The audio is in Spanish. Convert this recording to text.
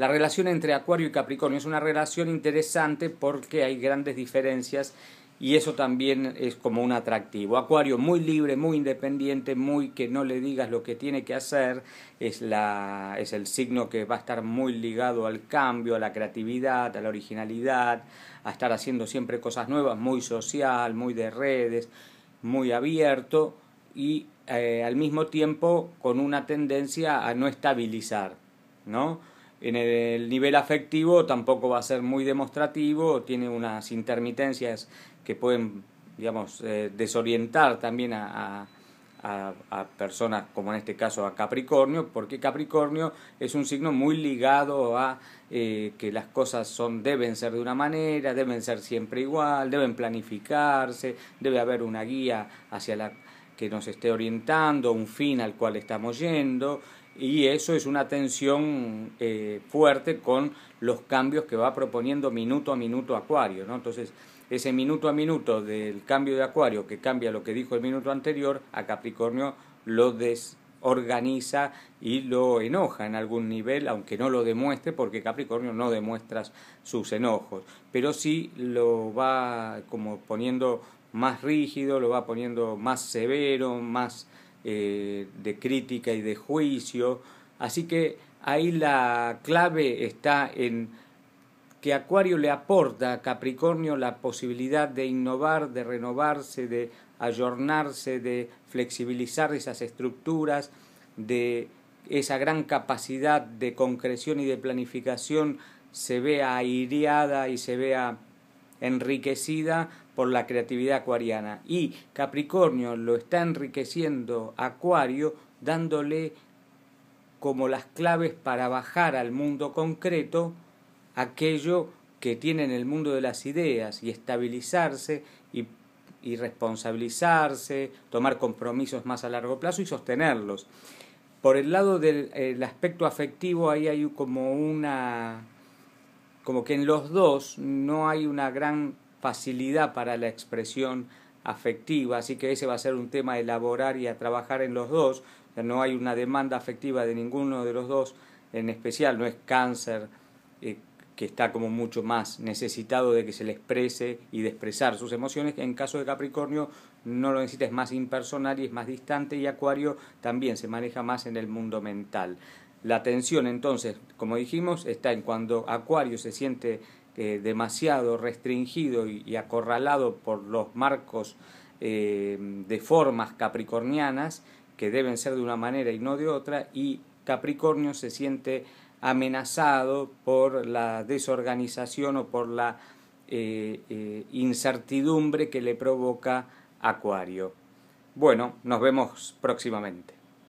La relación entre Acuario y Capricornio es una relación interesante porque hay grandes diferencias y eso también es como un atractivo. Acuario muy libre, muy independiente, muy que no le digas lo que tiene que hacer, es, la, es el signo que va a estar muy ligado al cambio, a la creatividad, a la originalidad, a estar haciendo siempre cosas nuevas, muy social, muy de redes, muy abierto y eh, al mismo tiempo con una tendencia a no estabilizar, ¿no? en el nivel afectivo tampoco va a ser muy demostrativo, tiene unas intermitencias que pueden, digamos, eh, desorientar también a, personas como en este caso a Capricornio, porque Capricornio es un signo muy ligado a eh, que las cosas son, deben ser de una manera, deben ser siempre igual, deben planificarse, debe haber una guía hacia la que nos esté orientando, un fin al cual estamos yendo, y eso es una tensión eh, fuerte con los cambios que va proponiendo minuto a minuto Acuario. ¿no? Entonces, ese minuto a minuto del cambio de Acuario que cambia lo que dijo el minuto anterior a Capricornio lo desorganiza y lo enoja en algún nivel, aunque no lo demuestre, porque Capricornio no demuestra sus enojos, pero sí lo va como poniendo más rígido, lo va poniendo más severo, más eh, de crítica y de juicio. Así que ahí la clave está en que Acuario le aporta a Capricornio la posibilidad de innovar, de renovarse, de ayornarse, de flexibilizar esas estructuras, de esa gran capacidad de concreción y de planificación se vea aireada y se vea enriquecida por la creatividad acuariana. Y Capricornio lo está enriqueciendo Acuario dándole como las claves para bajar al mundo concreto aquello que tiene en el mundo de las ideas y estabilizarse y, responsabilizarse, tomar compromisos más a largo plazo y sostenerlos. Por el lado del aspecto afectivo ahí hay como una como que en los dos no hay una gran facilidad para la expresión afectiva, así que ese va a ser un tema a elaborar y a trabajar en los dos, no hay una demanda afectiva de ninguno de los dos en especial, no es cáncer, eh, que está como mucho más necesitado de que se le exprese y de expresar sus emociones. En caso de Capricornio no lo necesita, es más impersonal y es más distante y Acuario también se maneja más en el mundo mental. La tensión entonces, como dijimos, está en cuando Acuario se siente eh, demasiado restringido y, acorralado por los marcos eh, de formas capricornianas que deben ser de una manera y no de otra y Capricornio se siente amenazado por la desorganización o por la eh, eh, incertidumbre que le provoca Acuario. Bueno, nos vemos próximamente.